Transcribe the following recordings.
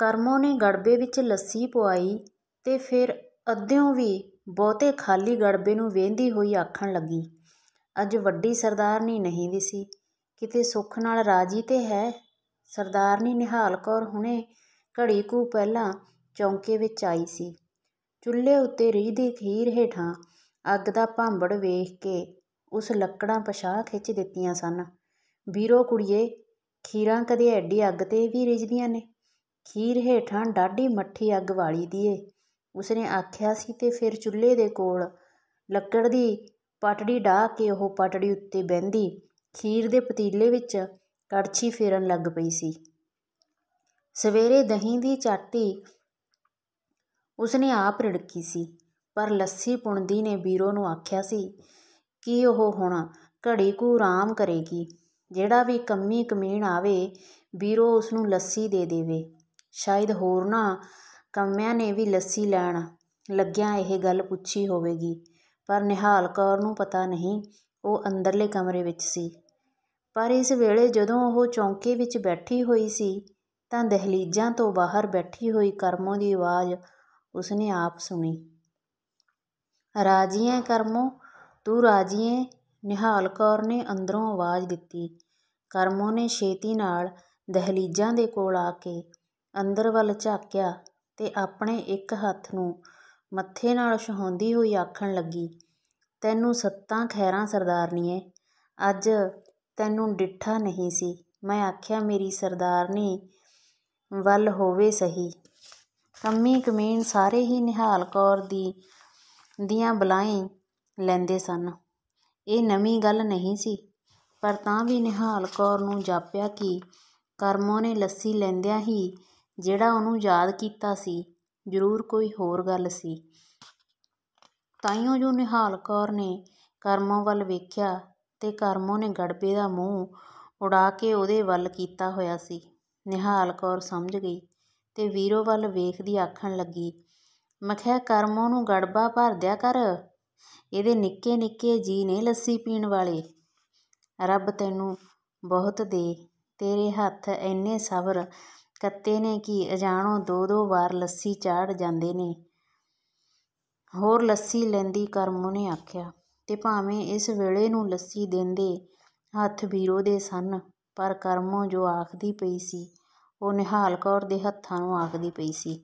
ਕਰਮੋ ਨੇ ਗੜਬੇ ਵਿੱਚ ਲੱਸੀ ਪੁਆਈ ਤੇ ਫਿਰ ਅੱਧਿਓਂ ਵੀ ਬਹੁਤੇ ਖਾਲੀ ਗੜਬੇ ਨੂੰ ਵੇਂਦੀ ਹੋਈ ਆਖਣ ਲੱਗੀ ਅੱਜ ਵੱਡੀ ਸਰਦਾਰਨੀ ਨਹੀਂ ਦਿਸੀ ਕਿਤੇ ਸੁੱਖ ਨਾਲ ਰਾਜੀ ਤੇ ਹੈ ਸਰਦਾਰਨੀ ਨਿਹਾਲ ਕੌਰ ਹੁਣੇ ਘੜੀ ਕੁ ਪਹਿਲਾਂ ਚੌਂਕੇ ਵਿੱਚ ਆਈ ਸੀ ਚੁੱਲ੍ਹੇ ਉੱਤੇ ਰੀਦੀ ਖੀਰ ਹੇਠਾਂ ਅੱਗ ਦਾ ਭਾਂਬੜ ਵੇਖ ਕੇ ਉਸ ਲੱਕੜਾਂ ਪਛਾਹ ਖਿੱਚ ਦਿੱਤੀਆਂ ਸਨ ਵੀਰੋ ਕੁੜੀਏ ਖੀਰਾਂ ਕਦੇ ਐਡੀ ਅੱਗ ਤੇ ਵੀ ਰਿਜਦੀਆਂ ਨੇ ਖੀਰ ਹੇਠਾਂ ਡਾਢੀ ਮੱਠੀ ਅੱਗ ਵਾਲੀ ਦੀਏ ਉਸਨੇ ਆਖਿਆ ਸੀ ਤੇ ਫਿਰ ਚੁੱਲ੍ਹੇ ਦੇ ਕੋਲ ਲੱਕੜ ਦੀ ਪਟੜੀ ਢਾ ਕੇ ਉਹ ਪਟੜੀ ਉੱਤੇ ਬੰਦੀ ਖੀਰ ਦੇ ਪਤੀਲੇ ਵਿੱਚ ਕੜਛੀ ਫੇਰਨ ਲੱਗ ਪਈ ਸੀ ਸਵੇਰੇ ਦਹੀਂ ਦੀ ਚਾਟੀ ਉਸਨੇ ਆਪ ਰੜਕੀ ਸੀ ਪਰ ਲੱਸੀ ਪੁੰਦੀ ਨੇ ਵੀਰੋ ਨੂੰ ਆਖਿਆ ਸੀ ਕਿ ਉਹ ਹੁਣ ਘੜੀ ਕੁ ਆਰਾਮ ਕਰੇਗੀ ਜਿਹੜਾ ਵੀ ਕੰਮੀ ਕਮੀਣ ਆਵੇ ਵੀਰੋ ਉਸ ਨੂੰ ਲੱਸੀ ਦੇ ਦੇਵੇ ਸ਼ਾਇਦ ਨਾ ਕੰਮਿਆਂ ਨੇ ਵੀ ਲੱਸੀ ਲੈਣ ਲੱਗਿਆ ਇਹ ਗੱਲ ਪੁੱਛੀ ਹੋਵੇਗੀ ਪਰ ਨਿਹਾਲ ਕੌਰ ਨੂੰ ਪਤਾ ਨਹੀਂ ਉਹ ਅੰਦਰਲੇ ਕਮਰੇ ਵਿੱਚ ਸੀ ਪਰ ਇਸ ਵੇਲੇ ਜਦੋਂ ਉਹ ਚੌਂਕੇ ਵਿੱਚ ਬੈਠੀ ਹੋਈ ਸੀ ਤਾਂ ਦਹਲੀਜ਼ਾਂ ਤੋਂ ਬਾਹਰ ਬੈਠੀ ਹੋਈ ਕਰਮੋ ਦੀ ਆਵਾਜ਼ ਉਸਨੇ ਆਪ ਸੁਣੀ ਰਾਜੀਏ ਕਰਮੋ ਤੂੰ ਰਾਜੀਏ ਨਿਹਾਲ ਕੌਰ ਨੇ ਅੰਦਰੋਂ ਆਵਾਜ਼ ਦਿੱਤੀ ਕਰਮੋ ਨੇ ਛੇਤੀ ਨਾਲ ਦਹਲੀਜ਼ਾਂ ਦੇ ਕੋਲ ਆ ਕੇ ਅੰਦਰ ਵੱਲ ਝਾਕਿਆ ਤੇ ਆਪਣੇ ਇੱਕ ਹੱਥ ਨੂੰ ਮੱਥੇ ਨਾਲ ਛੁਹਾਉਂਦੀ ਹੋਈ ਆਖਣ ਲੱਗੀ, "ਤੈਨੂੰ ਸੱਤਾਂ ਖੈਰਾਂ ਸਰਦਾਰਨੀਏ, ਅੱਜ ਤੈਨੂੰ ਡਿੱਠਾ ਨਹੀਂ ਸੀ। ਮੈਂ ਆਖਿਆ ਮੇਰੀ ਸਰਦਾਰਨੀ ਵੱਲ ਹੋਵੇ ਸਹੀ।" ਕੰਮੀ-ਕਮੀਨ ਸਾਰੇ ਹੀ ਨਿਹਾਲ ਕੌਰ ਦੀਆਂ ਬਲਾਈਂ ਲੈਂਦੇ ਸਨ। ਇਹ ਨਵੀਂ ਗੱਲ ਨਹੀਂ ਸੀ, ਪਰ ਤਾਂ ਵੀ ਨਿਹਾਲ ਕੌਰ ਨੂੰ ਜਾਪਿਆ ਕਿ ਕਰਮੋਂ ਨੇ ਲੱਸੀ ਲੈਂਦਿਆਂ ਹੀ ਜਿਹੜਾ ਉਹਨੂੰ ਯਾਦ ਕੀਤਾ ਸੀ ਜ਼ਰੂਰ ਕੋਈ ਹੋਰ ਗੱਲ ਸੀ ਤਾਈਓ ਜੋ ਨਿਹਾਲ ਕੌਰ ਨੇ ਕਰਮੋ ਵੱਲ ਵੇਖਿਆ ਤੇ ਕਰਮੋ ਨੇ ਗੜਬੇ ਦਾ ਮੂੰਹ ਉਡਾ ਕੇ ਉਹਦੇ ਵੱਲ ਕੀਤਾ ਹੋਇਆ ਸੀ ਨਿਹਾਲ ਕੌਰ ਸਮਝ ਗਈ ਤੇ ਵੀਰੋ ਵੱਲ ਵੇਖਦੀ ਆਖਣ ਲੱਗੀ ਮਖਿਆ ਕਰਮੋ ਨੂੰ ਗੜਬਾ ਭਰ ਦਿਆ ਕਰ ਇਹਦੇ ਨਿੱਕੇ ਨਿੱਕੇ ਜੀ ਨੇ ਲੱਸੀ ਪੀਣ ਵਾਲੇ ਰੱਬ ਤੈਨੂੰ ਬਹੁਤ ਦੇ ਤੇਰੇ ਹੱਥ ਐਨੇ ਸਬਰ ਕੱਤੇ ਨੇ ਕਿ ਅਜਾਣੋ ਦੋ ਦੋ ਵਾਰ ਲੱਸੀ ਚਾੜ ਜਾਂਦੇ ਨੇ ਹੋਰ ਲੱਸੀ ਲੈਂਦੀ ਕਰਮੂ ਨੇ ਆਖਿਆ ਤੇ ਭਾਵੇਂ ਇਸ ਵੇਲੇ ਨੂੰ ਲੱਸੀ ਦਿੰਦੇ ਹੱਥ ਵੀਰੋ ਦੇ ਸਨ ਪਰ ਕਰਮੋ ਜੋ ਆਖਦੀ ਪਈ ਸੀ ਉਹ ਨਿਹਾਲ ਕੌਰ ਦੇ ਹੱਥਾਂ ਨੂੰ ਆਖਦੀ ਪਈ ਸੀ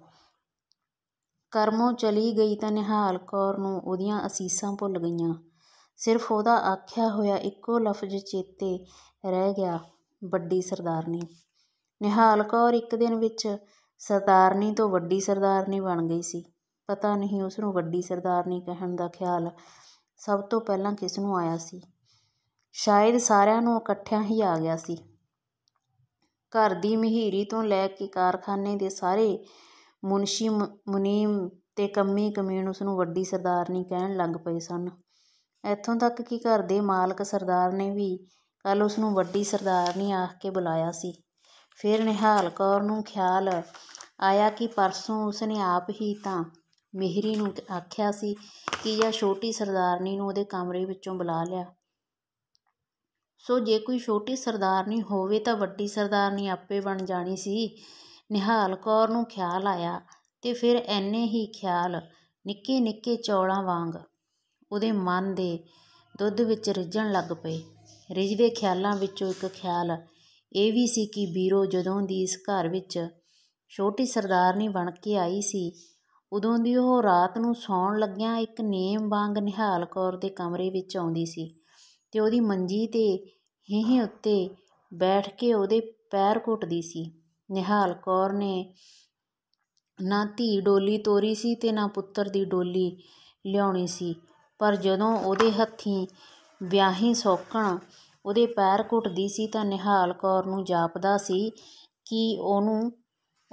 ਕਰਮੋ ਚਲੀ ਗਈ ਤਾਂ ਨਿਹਾਲ ਕੌਰ ਨੂੰ ਉਹਦੀਆਂ ਅਸੀਸਾਂ ਭੁੱਲ ਗਈਆਂ ਸਿਰਫ ਉਹਦਾ ਆਖਿਆ ਹੋਇਆ ਇੱਕੋ ਲਫ਼ਜ਼ ਚੇਤੇ ਰਹਿ ਗਿਆ ਵੱਡੀ ਸਰਦਾਰਨੀ ਨਿਹਾਲ ਕੌਰ ਇੱਕ ਦਿਨ ਵਿੱਚ ਸਰਦਾਰਨੀ ਤੋਂ ਵੱਡੀ ਸਰਦਾਰਨੀ ਬਣ ਗਈ ਸੀ ਪਤਾ ਨਹੀਂ ਉਸ ਨੂੰ ਵੱਡੀ ਸਰਦਾਰਨੀ ਕਹਿਣ ਦਾ ਖਿਆਲ ਸਭ ਤੋਂ ਪਹਿਲਾਂ ਕਿਸ ਨੂੰ ਆਇਆ ਸੀ ਸ਼ਾਇਦ ਸਾਰਿਆਂ ਨੂੰ ਇਕੱਠਿਆਂ ਹੀ ਆ ਗਿਆ ਸੀ ਘਰ ਦੀ ਮਹੀਰੀ ਤੋਂ ਲੈ ਕੇ ਕਾਰਖਾਨੇ ਦੇ ਸਾਰੇ ਮੁਨਸ਼ੀ ਮੁਨੀਮ ਤੇ ਕੰਮੀ ਕਮੀਣ ਉਸ ਨੂੰ ਵੱਡੀ ਸਰਦਾਰਨੀ ਕਹਿਣ ਲੱਗ ਪਏ ਸਨ ਇੱਥੋਂ ਤੱਕ ਕਿ ਘਰ ਦੇ ਮਾਲਕ ਸਰਦਾਰ ਨੇ ਵੀ ਕੱਲ ਉਸ ਨੂੰ ਵੱਡੀ ਸਰਦਾਰਨੀ ਆਖ ਕੇ ਬੁਲਾਇਆ ਸੀ ਫਿਰ ਨਿਹਾਲ ਕੌਰ ਨੂੰ ਖਿਆਲ ਆਇਆ ਕਿ ਪਰਸੋਂ ਉਸਨੇ ਆਪ ਹੀ ਤਾਂ ਮਿਹਰੀ ਨੂੰ ਆਖਿਆ ਸੀ ਕਿ ਜਾਂ ਛੋਟੀ ਸਰਦਾਰਨੀ ਨੂੰ ਉਹਦੇ ਕਮਰੇ ਵਿੱਚੋਂ ਬੁਲਾ ਲਿਆ ਸੋ ਜੇ ਕੋਈ ਛੋਟੀ ਸਰਦਾਰਨੀ ਹੋਵੇ ਤਾਂ ਵੱਡੀ ਸਰਦਾਰਨੀ ਆਪੇ ਬਣ ਜਾਣੀ ਸੀ ਨਿਹਾਲ ਕੌਰ ਨੂੰ ਖਿਆਲ ਆਇਆ ਤੇ ਫਿਰ ਐਨੇ ਹੀ ਖਿਆਲ ਨਿੱਕੇ ਨਿੱਕੇ ਚੌਲਾਂ ਵਾਂਗ ਉਹਦੇ ਮਨ ਦੇ ਦੁੱਧ ਵਿੱਚ ਰਿੱਝਣ ਲੱਗ ਪਏ ਰਿਜਦੇ ਖਿਆਲਾਂ ਵਿੱਚੋਂ ਇੱਕ ਖਿਆਲ ਇਹ ਵੀ ਸੀ ਕਿ ਬੀਰੋ ਜਦੋਂ ਦੀ ਇਸ ਘਰ ਵਿੱਚ ਛੋਟੀ ਸਰਦਾਰਨੀ ਬਣ ਕੇ ਆਈ ਸੀ ਉਦੋਂ ਦੀ ਉਹ ਰਾਤ ਨੂੰ ਸੌਣ ਲੱਗਿਆਂ ਇੱਕ ਨੇਮ ਵਾਂਗ ਨਿਹਾਲ ਕੌਰ ਦੇ ਕਮਰੇ ਵਿੱਚ ਆਉਂਦੀ ਸੀ ਤੇ ਉਹਦੀ ਮੰਜੀ ਤੇ ਹੀਹੇ ਉੱਤੇ ਬੈਠ ਕੇ ਉਹਦੇ ਪੈਰ ਘੁੱਟਦੀ ਸੀ ਨਿਹਾਲ ਕੌਰ ਨੇ ਨਾ ਧੀ ਡੋਲੀ ਤੋਰੀ ਸੀ ਤੇ ਨਾ ਪੁੱਤਰ ਦੀ ਡੋਲੀ ਲਿਆਉਣੀ ਸੀ ਪਰ ਜਦੋਂ ਉਹਦੇ ਹੱਥੀਂ ਵਿਆਹੀ ਸੌਕਣ ਉਹਦੇ ਪੈਰ ਘੁੱਟਦੀ ਸੀ ਤਾਂ ਨਿਹਾਲ ਕੌਰ ਨੂੰ ਜਾਪਦਾ ਸੀ ਕਿ ਉਹਨੂੰ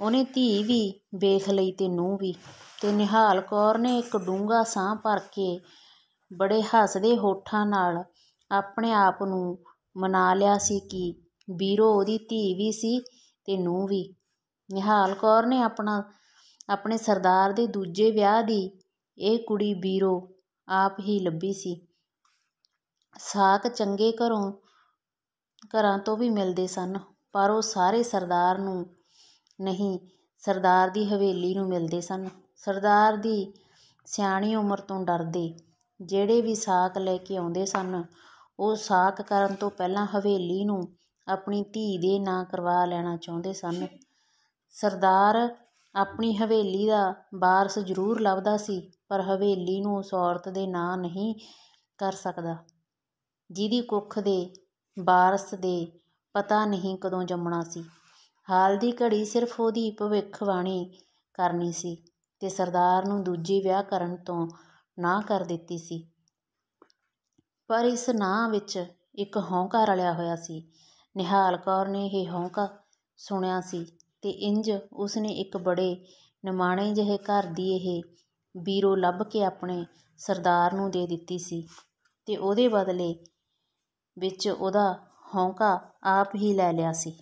ਉਹਨੇ ਧੀ ਵੀ ਵੇਖ ਲਈ ਤੇ ਨੂੰ ਵੀ ਤੇ ਨਿਹਾਲ ਕੌਰ ਨੇ ਇੱਕ ਡੂੰਗਾ ਸਾਹ ਭਰ ਕੇ ਬੜੇ ਹੱਸਦੇ ਹੋਠਾਂ ਨਾਲ ਆਪਣੇ ਆਪ ਨੂੰ ਮਨਾ ਲਿਆ ਸੀ ਕਿ ਵੀਰੋ ਉਹਦੀ ਧੀ ਵੀ ਸੀ ਤੇ ਨੂੰ ਵੀ ਨਿਹਾਲ ਕੌਰ ਨੇ ਆਪਣਾ ਆਪਣੇ ਸਰਦਾਰ ਦੇ ਦੂਜੇ ਵਿਆਹ ਦੀ ਇਹ ਕੁੜੀ ਵੀਰੋ ਆਪ ਹੀ ਲੱਭੀ ਸੀ ਸਾਕ ਚੰਗੇ ਘਰੋਂ ਘਰਾਂ ਤੋਂ ਵੀ ਮਿਲਦੇ ਸਨ ਪਰ ਉਹ ਸਾਰੇ ਸਰਦਾਰ ਨੂੰ ਨਹੀਂ ਸਰਦਾਰ ਦੀ ਹਵੇਲੀ ਨੂੰ ਮਿਲਦੇ ਸਨ ਸਰਦਾਰ ਦੀ ਸਿਆਣੀ ਉਮਰ ਤੋਂ ਡਰਦੇ ਜਿਹੜੇ ਵੀ ਸਾਕ ਲੈ ਕੇ ਆਉਂਦੇ ਸਨ ਉਹ ਸਾਕ ਕਰਨ ਤੋਂ ਪਹਿਲਾਂ ਹਵੇਲੀ ਨੂੰ ਆਪਣੀ ਧੀ ਦੇ ਨਾਂ ਕਰਵਾ ਲੈਣਾ ਚਾਹੁੰਦੇ ਸਨ ਸਰਦਾਰ ਆਪਣੀ ਹਵੇਲੀ ਦਾ ਬਾਰਸ ਜ਼ਰੂਰ ਲੱਭਦਾ ਸੀ ਪਰ ਹਵੇਲੀ ਨੂੰ ਉਸ ਔਰਤ ਦੇ ਨਾਂ ਨਹੀਂ ਕਰ ਸਕਦਾ ਜਿਹਦੀ ਕੁੱਖ ਦੇ ਬਾਰਸ ਦੇ ਪਤਾ ਨਹੀਂ ਕਦੋਂ ਜੰਮਣਾ ਸੀ ਹਾਲ ਦੀ ਘੜੀ ਸਿਰਫ ਉਹਦੀ ਭਵਿੱਖਬਾਣੀ ਕਰਨੀ ਸੀ ਤੇ ਸਰਦਾਰ ਨੂੰ ਦੂਜੀ ਵਿਆਹ ਕਰਨ ਤੋਂ ਨਾ ਕਰ ਦਿੱਤੀ ਸੀ ਪਰ ਇਸ ਨਾਂ ਵਿੱਚ ਇੱਕ ਹੌਂਕਾ ਰਲਿਆ ਹੋਇਆ ਸੀ ਨਿਹਾਲ ਕੌਰ ਨੇ ਇਹ ਹੌਂਕਾ ਸੁਣਿਆ ਸੀ ਤੇ ਇੰਜ ਉਸਨੇ ਇੱਕ ਬੜੇ ਨਿਮਾਣੇ ਜਿਹੇ ਘਰ ਦੀ ਇਹ ਬੀਰੋ ਲੱਭ ਕੇ ਆਪਣੇ ਸਰਦਾਰ ਨੂੰ ਦੇ ਦਿੱਤੀ ਸੀ ਤੇ ਉਹਦੇ ਬਦਲੇ ਵਿੱਚ ਉਹਦਾ ਹੌਂਕਾ ਆਪ ਹੀ ਲੈ ਲਿਆ ਸੀ